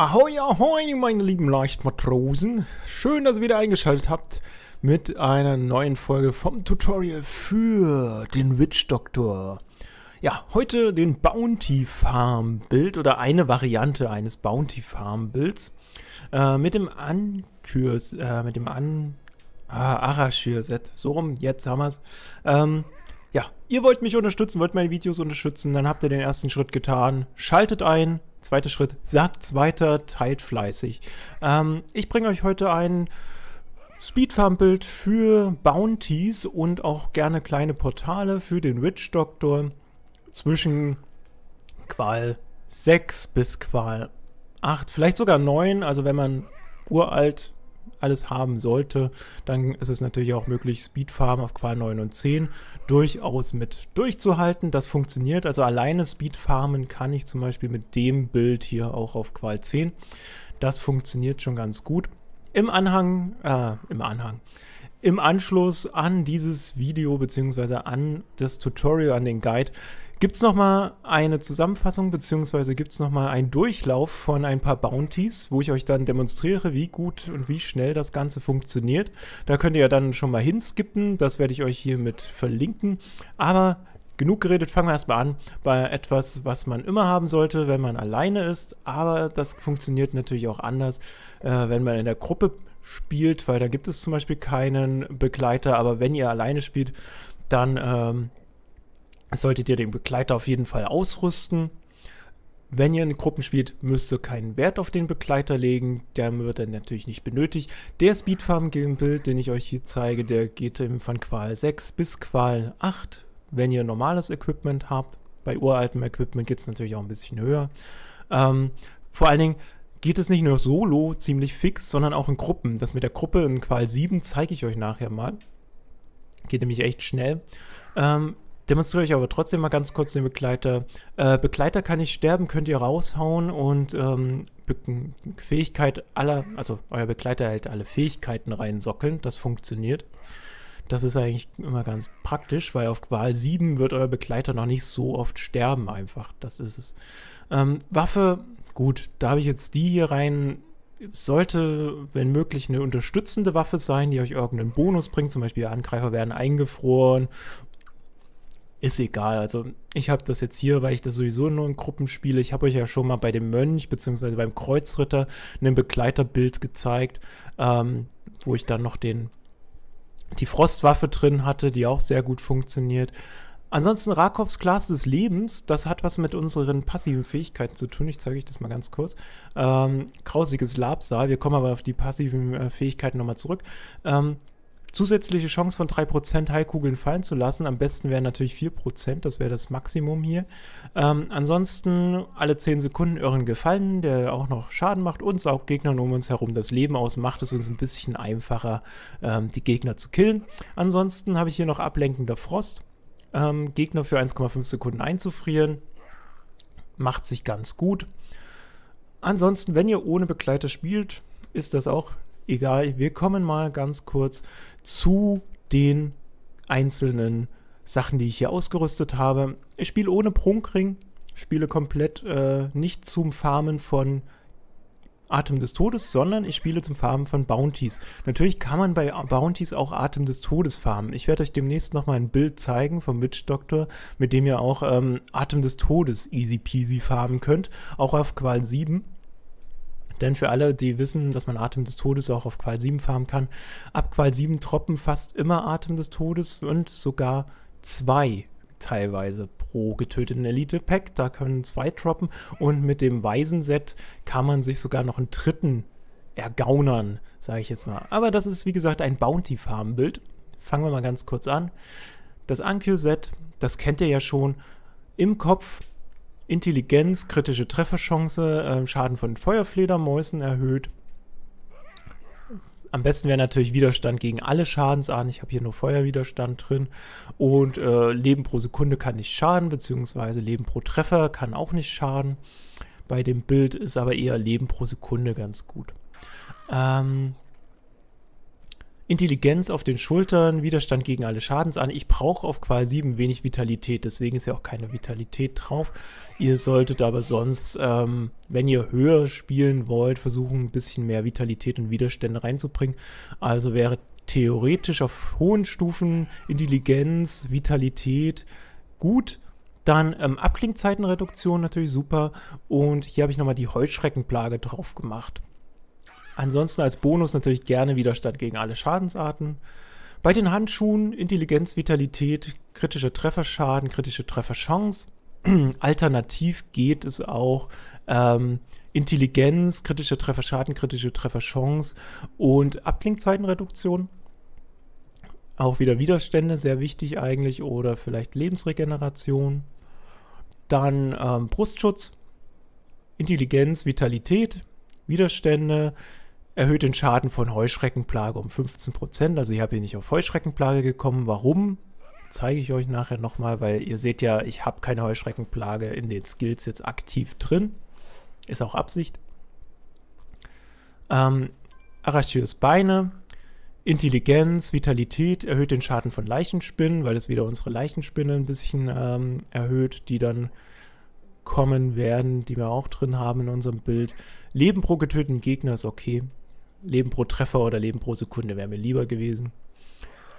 Ahoi, ahoi, meine lieben Leichtmatrosen. Schön, dass ihr wieder eingeschaltet habt mit einer neuen Folge vom Tutorial für den Witch Doktor. Ja, heute den Bounty Farm Bild oder eine Variante eines Bounty Farm Builds äh, mit dem Ankyrs, äh, mit dem An... Ah, Arashir-Set. So rum, jetzt haben wir's. Ähm, ja, ihr wollt mich unterstützen, wollt meine Videos unterstützen, dann habt ihr den ersten Schritt getan. Schaltet ein, Zweiter Schritt, sagt's weiter, teilt fleißig. Ähm, ich bringe euch heute ein Speedfarm-Bild für Bounties und auch gerne kleine Portale für den Witch Doctor zwischen Qual 6 bis Qual 8, vielleicht sogar 9, also wenn man uralt alles haben sollte, dann ist es natürlich auch möglich, Speedfarmen auf Qual 9 und 10 durchaus mit durchzuhalten. Das funktioniert. Also alleine Speedfarmen kann ich zum Beispiel mit dem Bild hier auch auf Qual 10. Das funktioniert schon ganz gut. Im Anhang, äh, im Anhang, im Anschluss an dieses Video bzw. an das Tutorial, an den Guide, gibt es nochmal eine Zusammenfassung bzw. gibt es nochmal einen Durchlauf von ein paar Bounties, wo ich euch dann demonstriere, wie gut und wie schnell das Ganze funktioniert. Da könnt ihr ja dann schon mal hinskippen, das werde ich euch hiermit verlinken. Aber genug geredet, fangen wir erstmal an bei etwas, was man immer haben sollte, wenn man alleine ist, aber das funktioniert natürlich auch anders, äh, wenn man in der Gruppe spielt, weil da gibt es zum Beispiel keinen Begleiter, aber wenn ihr alleine spielt, dann ähm, solltet ihr den Begleiter auf jeden Fall ausrüsten. Wenn ihr in Gruppen spielt, müsst ihr keinen Wert auf den Begleiter legen, der wird dann natürlich nicht benötigt. Der Speedfarm Gimbal, den ich euch hier zeige, der geht eben von Qual 6 bis Qual 8. Wenn ihr normales Equipment habt, bei uraltem Equipment geht es natürlich auch ein bisschen höher. Ähm, vor allen Dingen, geht es nicht nur solo ziemlich fix, sondern auch in Gruppen. Das mit der Gruppe in Qual 7 zeige ich euch nachher mal. Geht nämlich echt schnell. Ähm, demonstriere ich aber trotzdem mal ganz kurz den Begleiter. Äh, Begleiter kann ich sterben, könnt ihr raushauen und ähm, Fähigkeit aller, also euer Begleiter hält alle Fähigkeiten reinsockeln, das funktioniert. Das ist eigentlich immer ganz praktisch, weil auf Qual 7 wird euer Begleiter noch nicht so oft sterben einfach, das ist es. Ähm, Waffe Gut, da habe ich jetzt die hier rein. Sollte, wenn möglich, eine unterstützende Waffe sein, die euch irgendeinen Bonus bringt. Zum Beispiel Angreifer werden eingefroren. Ist egal. Also ich habe das jetzt hier, weil ich das sowieso nur in Gruppen spiele. Ich habe euch ja schon mal bei dem Mönch bzw. beim Kreuzritter ein Begleiterbild gezeigt, ähm, wo ich dann noch den die Frostwaffe drin hatte, die auch sehr gut funktioniert. Ansonsten Rakovs Glas des Lebens, das hat was mit unseren passiven Fähigkeiten zu tun. Ich zeige euch das mal ganz kurz. Ähm, grausiges Labsal, wir kommen aber auf die passiven äh, Fähigkeiten nochmal zurück. Ähm, zusätzliche Chance von 3% Heilkugeln fallen zu lassen. Am besten wären natürlich 4%, das wäre das Maximum hier. Ähm, ansonsten alle 10 Sekunden Irren gefallen, der auch noch Schaden macht und saugt Gegnern um uns herum das Leben aus, macht es uns ein bisschen einfacher, ähm, die Gegner zu killen. Ansonsten habe ich hier noch ablenkender Frost ähm, Gegner für 1,5 Sekunden einzufrieren. Macht sich ganz gut. Ansonsten, wenn ihr ohne Begleiter spielt, ist das auch egal. Wir kommen mal ganz kurz zu den einzelnen Sachen, die ich hier ausgerüstet habe. Ich spiele ohne Prunkring, spiele komplett äh, nicht zum Farmen von Atem des Todes, sondern ich spiele zum Farmen von Bounties. Natürlich kann man bei Bounties auch Atem des Todes farmen. Ich werde euch demnächst nochmal ein Bild zeigen vom Witch Doctor, mit dem ihr auch ähm, Atem des Todes easy peasy farmen könnt, auch auf Qual 7. Denn für alle, die wissen, dass man Atem des Todes auch auf Qual 7 farmen kann, ab Qual 7 troppen fast immer Atem des Todes und sogar zwei teilweise pro getöteten Elite-Pack. Da können zwei droppen. Und mit dem Weisen-Set kann man sich sogar noch einen dritten ergaunern, sage ich jetzt mal. Aber das ist, wie gesagt, ein Bounty-Farm-Bild. Fangen wir mal ganz kurz an. Das Ankyo-Set, das kennt ihr ja schon. Im Kopf Intelligenz, kritische Trefferchance, äh, Schaden von Feuerfledermäusen erhöht. Am besten wäre natürlich Widerstand gegen alle Schadensarten. Ich habe hier nur Feuerwiderstand drin. Und äh, Leben pro Sekunde kann nicht schaden, beziehungsweise Leben pro Treffer kann auch nicht schaden. Bei dem Bild ist aber eher Leben pro Sekunde ganz gut. Ähm, Intelligenz auf den Schultern, Widerstand gegen alle Schadensahne. Ich brauche auf Qual 7 wenig Vitalität, deswegen ist ja auch keine Vitalität drauf. Ihr solltet aber sonst, ähm, wenn ihr höher spielen wollt, versuchen ein bisschen mehr Vitalität und Widerstände reinzubringen. Also wäre theoretisch auf hohen Stufen Intelligenz, Vitalität gut. Dann ähm, Abklingzeitenreduktion natürlich super. Und hier habe ich nochmal die Heuschreckenplage drauf gemacht. Ansonsten als Bonus natürlich gerne Widerstand gegen alle Schadensarten. Bei den Handschuhen Intelligenz, Vitalität, kritischer Trefferschaden, kritische Trefferchance. Alternativ geht es auch ähm, Intelligenz, kritischer Trefferschaden, kritische Trefferchance und Abklingzeitenreduktion. Auch wieder Widerstände, sehr wichtig eigentlich, oder vielleicht Lebensregeneration. Dann ähm, Brustschutz, Intelligenz, Vitalität, Widerstände, erhöht den Schaden von Heuschreckenplage um 15%. Also ich habe hier nicht auf Heuschreckenplage gekommen. Warum? Zeige ich euch nachher nochmal, weil ihr seht ja, ich habe keine Heuschreckenplage in den Skills jetzt aktiv drin. Ist auch Absicht. Ähm, Arachios Beine, Intelligenz, Vitalität erhöht den Schaden von Leichenspinnen, weil es wieder unsere Leichenspinne ein bisschen ähm, erhöht, die dann kommen werden, die wir auch drin haben in unserem Bild. Leben pro getöteten Gegner ist okay. Leben pro Treffer oder Leben pro Sekunde wäre mir lieber gewesen.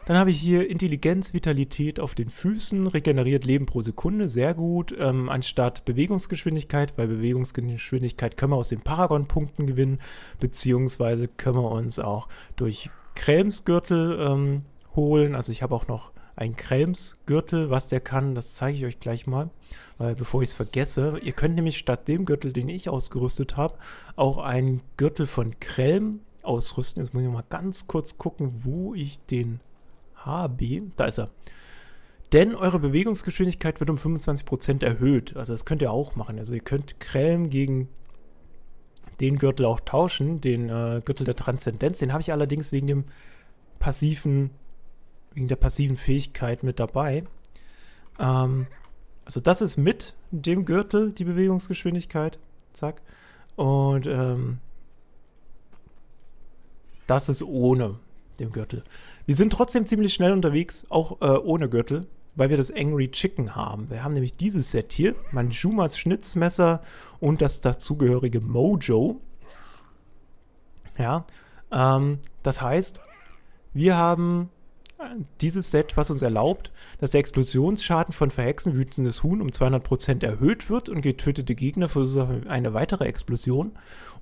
Dann habe ich hier Intelligenz, Vitalität auf den Füßen, regeneriert Leben pro Sekunde, sehr gut, ähm, anstatt Bewegungsgeschwindigkeit, weil Bewegungsgeschwindigkeit können wir aus den Paragon-Punkten gewinnen, beziehungsweise können wir uns auch durch Kremsgürtel ähm, holen. Also ich habe auch noch einen Kremsgürtel, was der kann, das zeige ich euch gleich mal, weil bevor ich es vergesse, ihr könnt nämlich statt dem Gürtel, den ich ausgerüstet habe, auch einen Gürtel von Krelm ausrüsten. Jetzt muss ich mal ganz kurz gucken, wo ich den habe. Da ist er. Denn eure Bewegungsgeschwindigkeit wird um 25% erhöht. Also das könnt ihr auch machen. Also ihr könnt Krelm gegen den Gürtel auch tauschen, den äh, Gürtel der Transzendenz. Den habe ich allerdings wegen dem passiven, wegen der passiven Fähigkeit mit dabei. Ähm, also das ist mit dem Gürtel die Bewegungsgeschwindigkeit. Zack. Und ähm, das ist ohne den Gürtel. Wir sind trotzdem ziemlich schnell unterwegs, auch äh, ohne Gürtel, weil wir das Angry Chicken haben. Wir haben nämlich dieses Set hier, Manjumas Schnitzmesser und das dazugehörige Mojo. Ja, ähm, das heißt, wir haben dieses Set, was uns erlaubt, dass der Explosionsschaden von Verhexen wütendes Huhn um 200% erhöht wird und getötete Gegner verursachen eine weitere Explosion.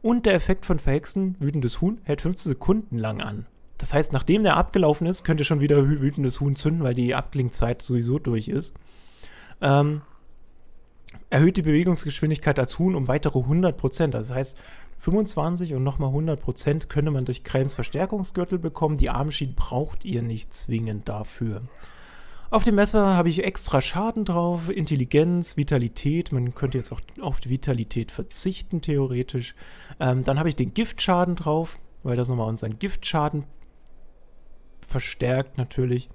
Und der Effekt von Verhexen wütendes Huhn hält 15 Sekunden lang an. Das heißt, nachdem der abgelaufen ist, könnt ihr schon wieder wütendes Huhn zünden, weil die Abklingzeit sowieso durch ist. Ähm, erhöht die Bewegungsgeschwindigkeit als Huhn um weitere 100%. Also das heißt, 25 und nochmal 100% könnte man durch Krems Verstärkungsgürtel bekommen. Die Armschienen braucht ihr nicht zwingend dafür. Auf dem Messer habe ich extra Schaden drauf, Intelligenz, Vitalität. Man könnte jetzt auch auf die Vitalität verzichten, theoretisch. Ähm, dann habe ich den Giftschaden drauf, weil das nochmal unseren Giftschaden verstärkt natürlich.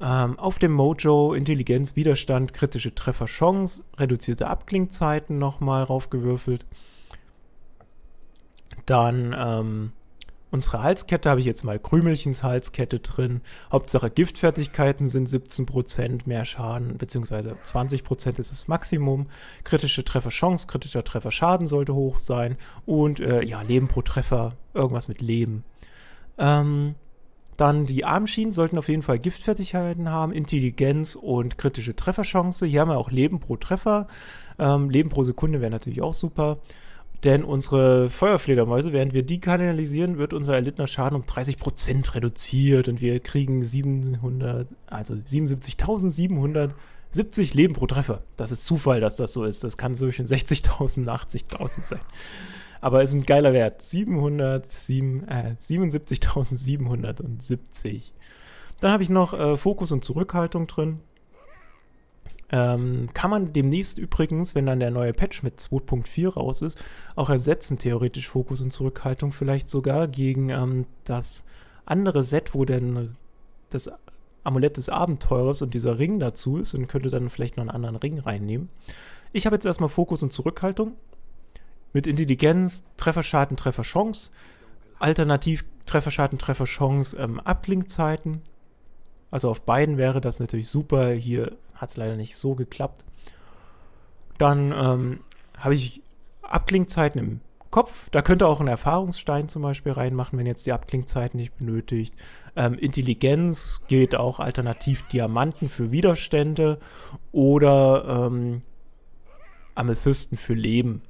Ähm, auf dem Mojo Intelligenz, Widerstand, kritische Trefferchance, reduzierte Abklingzeiten nochmal raufgewürfelt. Dann ähm, unsere Halskette habe ich jetzt mal Krümelchens Halskette drin. Hauptsache Giftfertigkeiten sind 17%, mehr Schaden, beziehungsweise 20% ist das Maximum. Kritische Trefferchance, kritischer Treffer Schaden sollte hoch sein. Und äh, ja, Leben pro Treffer, irgendwas mit Leben. Ähm, dann die Armschienen sollten auf jeden Fall Giftfertigkeiten haben, Intelligenz und kritische Trefferchance. Hier haben wir auch Leben pro Treffer. Ähm, Leben pro Sekunde wäre natürlich auch super. Denn unsere Feuerfledermäuse, während wir die kanalisieren, wird unser erlittener Schaden um 30% reduziert und wir kriegen 700, also 77.770 Leben pro Treffer. Das ist Zufall, dass das so ist. Das kann zwischen 60.000 und 80.000 sein. Aber ist ein geiler Wert. 707, äh, 77.770. Dann habe ich noch äh, Fokus und Zurückhaltung drin. Ähm, kann man demnächst übrigens, wenn dann der neue Patch mit 2.4 raus ist, auch ersetzen, theoretisch Fokus und Zurückhaltung, vielleicht sogar gegen ähm, das andere Set, wo denn das Amulett des Abenteurers und dieser Ring dazu ist und könnte dann vielleicht noch einen anderen Ring reinnehmen. Ich habe jetzt erstmal Fokus und Zurückhaltung mit Intelligenz, Trefferschaden, Trefferchance, alternativ Trefferschaden, Trefferchance, ähm, Abblinkzeiten also auf beiden wäre das natürlich super. Hier hat es leider nicht so geklappt. Dann ähm, habe ich Abklingzeiten im Kopf. Da könnte auch ein Erfahrungsstein zum Beispiel reinmachen, wenn jetzt die Abklingzeiten nicht benötigt. Ähm, Intelligenz geht auch alternativ Diamanten für Widerstände oder ähm, Amethysten für Leben.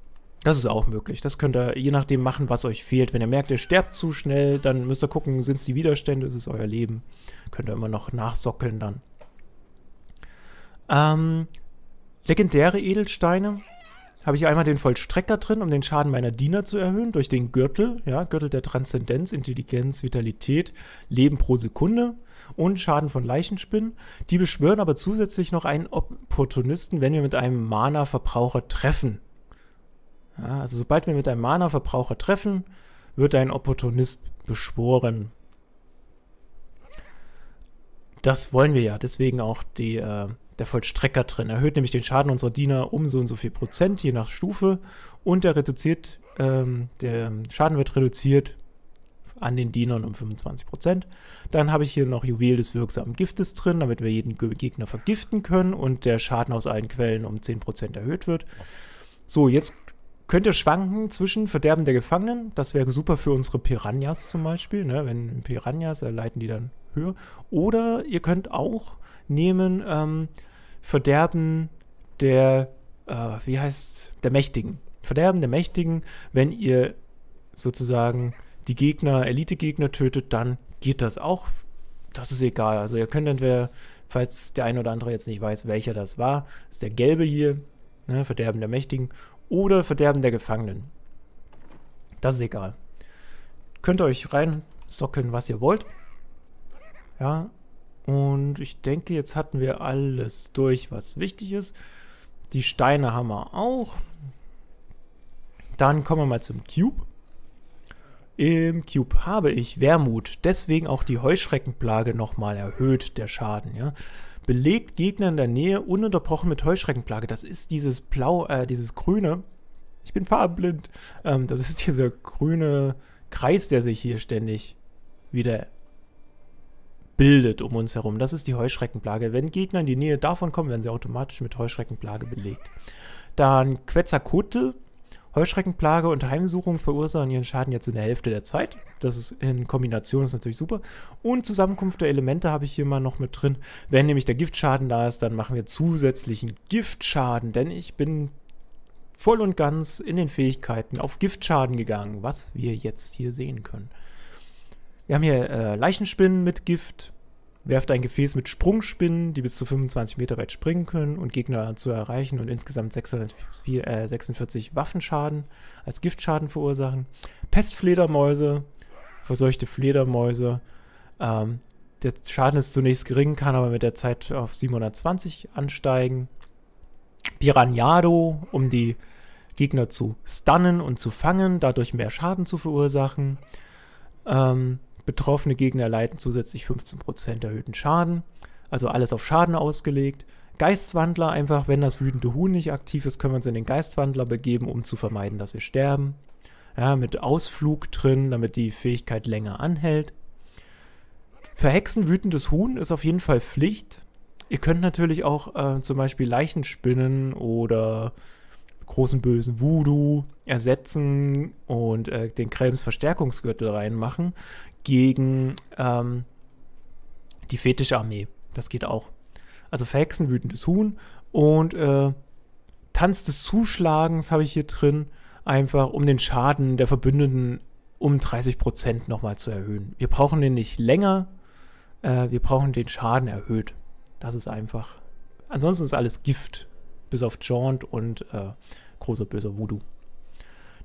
Das ist auch möglich. Das könnt ihr je nachdem machen, was euch fehlt. Wenn ihr merkt, ihr sterbt zu schnell, dann müsst ihr gucken, sind es die Widerstände, ist es euer Leben. Könnt ihr immer noch nachsockeln dann. Ähm, legendäre Edelsteine. Habe ich einmal den Vollstrecker drin, um den Schaden meiner Diener zu erhöhen, durch den Gürtel, ja, Gürtel der Transzendenz, Intelligenz, Vitalität, Leben pro Sekunde und Schaden von Leichenspinnen. Die beschwören aber zusätzlich noch einen Opportunisten, wenn wir mit einem Mana-Verbraucher treffen. Ja, also sobald wir mit einem Mana-Verbraucher treffen, wird ein Opportunist beschworen. Das wollen wir ja, deswegen auch die, äh, der Vollstrecker drin. Erhöht nämlich den Schaden unserer Diener um so und so viel Prozent, je nach Stufe. Und er reduziert, ähm, der Schaden wird reduziert an den Dienern um 25%. Prozent. Dann habe ich hier noch Juwel des wirksamen Giftes drin, damit wir jeden Gegner vergiften können und der Schaden aus allen Quellen um 10% Prozent erhöht wird. So, jetzt könnte schwanken zwischen Verderben der Gefangenen, das wäre super für unsere Piranhas zum Beispiel, ne? wenn Piranhas erleiten äh, die dann höher, oder ihr könnt auch nehmen ähm, Verderben der, äh, wie heißt, der Mächtigen. Verderben der Mächtigen, wenn ihr sozusagen die Gegner, Elite-Gegner tötet, dann geht das auch. Das ist egal. Also ihr könnt entweder, falls der ein oder andere jetzt nicht weiß, welcher das war, ist der gelbe hier, ne, Verderben der Mächtigen, oder Verderben der Gefangenen. Das ist egal. Könnt ihr euch reinsockeln, was ihr wollt. Ja, und ich denke, jetzt hatten wir alles durch, was wichtig ist. Die Steine haben wir auch. Dann kommen wir mal zum Cube. Im Cube habe ich Wermut, deswegen auch die Heuschreckenplage nochmal erhöht, der Schaden. Ja? Belegt Gegner in der Nähe ununterbrochen mit Heuschreckenplage. Das ist dieses blau, äh, dieses grüne. Ich bin farbenblind. Ähm, das ist dieser grüne Kreis, der sich hier ständig wieder bildet um uns herum. Das ist die Heuschreckenplage. Wenn Gegner in die Nähe davon kommen, werden sie automatisch mit Heuschreckenplage belegt. Dann Quetzalcoatl Heuschreckenplage und Heimsuchung verursachen ihren Schaden jetzt in der Hälfte der Zeit. Das ist in Kombination ist natürlich super. Und Zusammenkunft der Elemente habe ich hier mal noch mit drin. Wenn nämlich der Giftschaden da ist, dann machen wir zusätzlichen Giftschaden, denn ich bin voll und ganz in den Fähigkeiten auf Giftschaden gegangen, was wir jetzt hier sehen können. Wir haben hier äh, Leichenspinnen mit Gift, Werft ein Gefäß mit Sprungspinnen, die bis zu 25 Meter weit springen können und Gegner zu erreichen und insgesamt 646 äh, Waffenschaden als Giftschaden verursachen. Pestfledermäuse, verseuchte Fledermäuse. Ähm, der Schaden ist zunächst gering, kann aber mit der Zeit auf 720 ansteigen. Piranhado, um die Gegner zu stunnen und zu fangen, dadurch mehr Schaden zu verursachen. Ähm, Betroffene Gegner leiden zusätzlich 15% erhöhten Schaden, also alles auf Schaden ausgelegt. Geistwandler, einfach wenn das wütende Huhn nicht aktiv ist, können wir uns in den Geistwandler begeben, um zu vermeiden, dass wir sterben. Ja, mit Ausflug drin, damit die Fähigkeit länger anhält. Verhexen wütendes Huhn ist auf jeden Fall Pflicht. Ihr könnt natürlich auch äh, zum Beispiel Leichen spinnen oder großen bösen Voodoo ersetzen und äh, den Krems Verstärkungsgürtel reinmachen gegen ähm, die Fetischarmee. Das geht auch. Also Verhexen, wütendes Huhn und äh, Tanz des Zuschlagens habe ich hier drin, einfach um den Schaden der Verbündeten um 30% nochmal zu erhöhen. Wir brauchen den nicht länger, äh, wir brauchen den Schaden erhöht. Das ist einfach. Ansonsten ist alles Gift bis auf Jaunt und äh, großer böser Voodoo.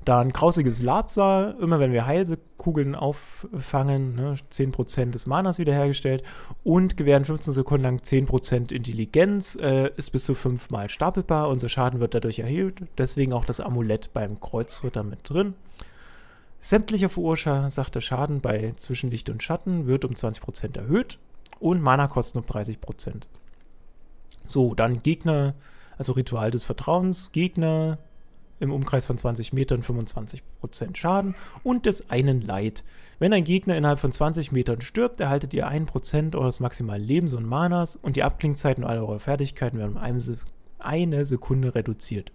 Dann grausiges Labsa, immer wenn wir Heilkugeln auffangen, ne, 10% des Manas wiederhergestellt und gewähren 15 Sekunden lang 10% Intelligenz, äh, ist bis zu 5 Mal stapelbar, unser Schaden wird dadurch erhöht, deswegen auch das Amulett beim Kreuzritter mit drin. Sämtlicher verursachter Schaden bei Zwischenlicht und Schatten wird um 20% erhöht und Mana kosten um 30%. So, dann Gegner also Ritual des Vertrauens, Gegner im Umkreis von 20 Metern 25% Schaden und des einen Leid. Wenn ein Gegner innerhalb von 20 Metern stirbt, erhaltet ihr 1% eures maximalen Lebens und Manas und die Abklingzeiten all eurer Fertigkeiten werden um eine Sekunde reduziert.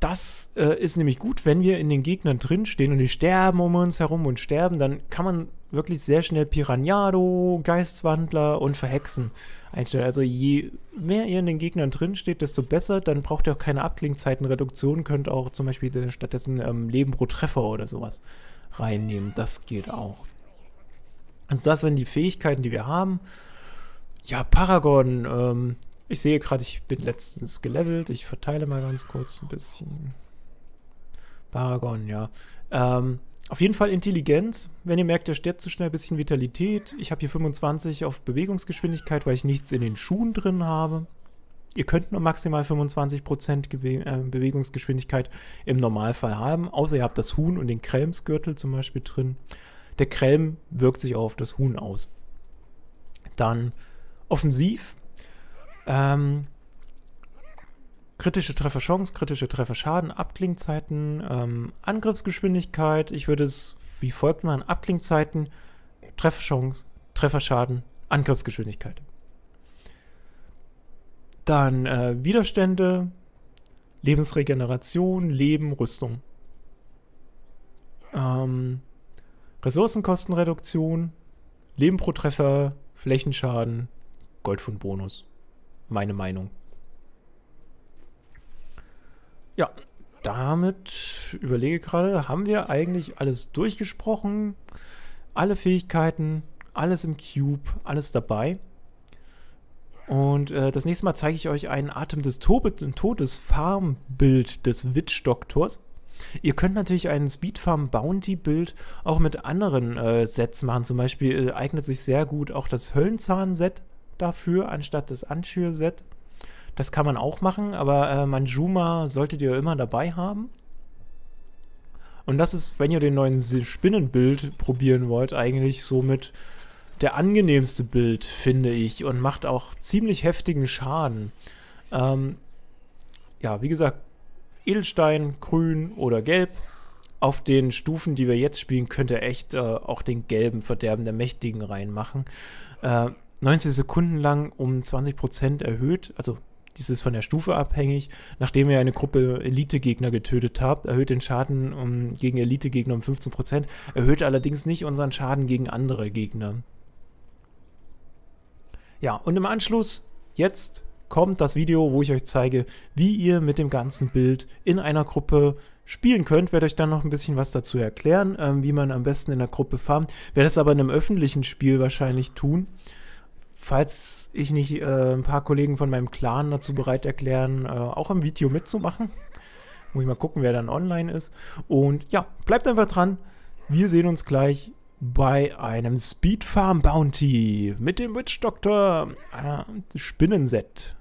Das äh, ist nämlich gut, wenn wir in den Gegnern drinstehen und die sterben um uns herum und sterben, dann kann man wirklich sehr schnell Piranhado, Geistwandler und Verhexen einstellen. Also je mehr ihr in den Gegnern drin steht, desto besser. Dann braucht ihr auch keine Abklingzeitenreduktion. Könnt auch zum Beispiel stattdessen ähm, Leben pro Treffer oder sowas reinnehmen. Das geht auch. Also das sind die Fähigkeiten, die wir haben. Ja, Paragon. Ähm, ich sehe gerade, ich bin letztens gelevelt. Ich verteile mal ganz kurz ein bisschen. Paragon, ja. Ähm, auf jeden Fall intelligent. Wenn ihr merkt, er stirbt zu schnell, ein bisschen Vitalität. Ich habe hier 25 auf Bewegungsgeschwindigkeit, weil ich nichts in den Schuhen drin habe. Ihr könnt nur maximal 25% Gewe äh, Bewegungsgeschwindigkeit im Normalfall haben, außer ihr habt das Huhn und den Kremsgürtel zum Beispiel drin. Der Krem wirkt sich auch auf das Huhn aus. Dann offensiv. Ähm, Kritische Trefferchance, kritische Trefferschaden, Abklingzeiten, ähm, Angriffsgeschwindigkeit. Ich würde es wie folgt machen: Abklingzeiten, Trefferchance, Trefferschaden, Angriffsgeschwindigkeit. Dann äh, Widerstände, Lebensregeneration, Leben, Rüstung. Ähm, Ressourcenkostenreduktion, Leben pro Treffer, Flächenschaden, Goldfundbonus. Meine Meinung. Ja, damit überlege gerade, haben wir eigentlich alles durchgesprochen? Alle Fähigkeiten, alles im Cube, alles dabei. Und äh, das nächste Mal zeige ich euch einen Atem des Todes Farm-Bild des Witch-Doktors. Ihr könnt natürlich ein Speedfarm Bounty Bild auch mit anderen äh, Sets machen. Zum Beispiel äh, eignet sich sehr gut auch das Höllenzahn-Set dafür, anstatt das Anschür-Set. Das kann man auch machen, aber äh, Manjuma solltet ihr immer dabei haben. Und das ist, wenn ihr den neuen Spinnenbild probieren wollt, eigentlich somit der angenehmste Bild, finde ich. Und macht auch ziemlich heftigen Schaden. Ähm, ja, wie gesagt, Edelstein, grün oder gelb. Auf den Stufen, die wir jetzt spielen, könnt ihr echt äh, auch den gelben Verderben der Mächtigen reinmachen. Äh, 90 Sekunden lang um 20% erhöht, also dies ist von der Stufe abhängig. Nachdem ihr eine Gruppe Elite-Gegner getötet habt, erhöht den Schaden um, gegen Elite-Gegner um 15%, erhöht allerdings nicht unseren Schaden gegen andere Gegner. Ja, und im Anschluss, jetzt kommt das Video, wo ich euch zeige, wie ihr mit dem ganzen Bild in einer Gruppe spielen könnt, werde euch dann noch ein bisschen was dazu erklären, ähm, wie man am besten in der Gruppe farmt. Werde es aber in einem öffentlichen Spiel wahrscheinlich tun falls ich nicht äh, ein paar Kollegen von meinem Clan dazu bereit erklären, äh, auch im Video mitzumachen. Muss ich mal gucken, wer dann online ist. Und ja, bleibt einfach dran. Wir sehen uns gleich bei einem Speed Farm Bounty mit dem Witch Doctor äh, Spinnenset.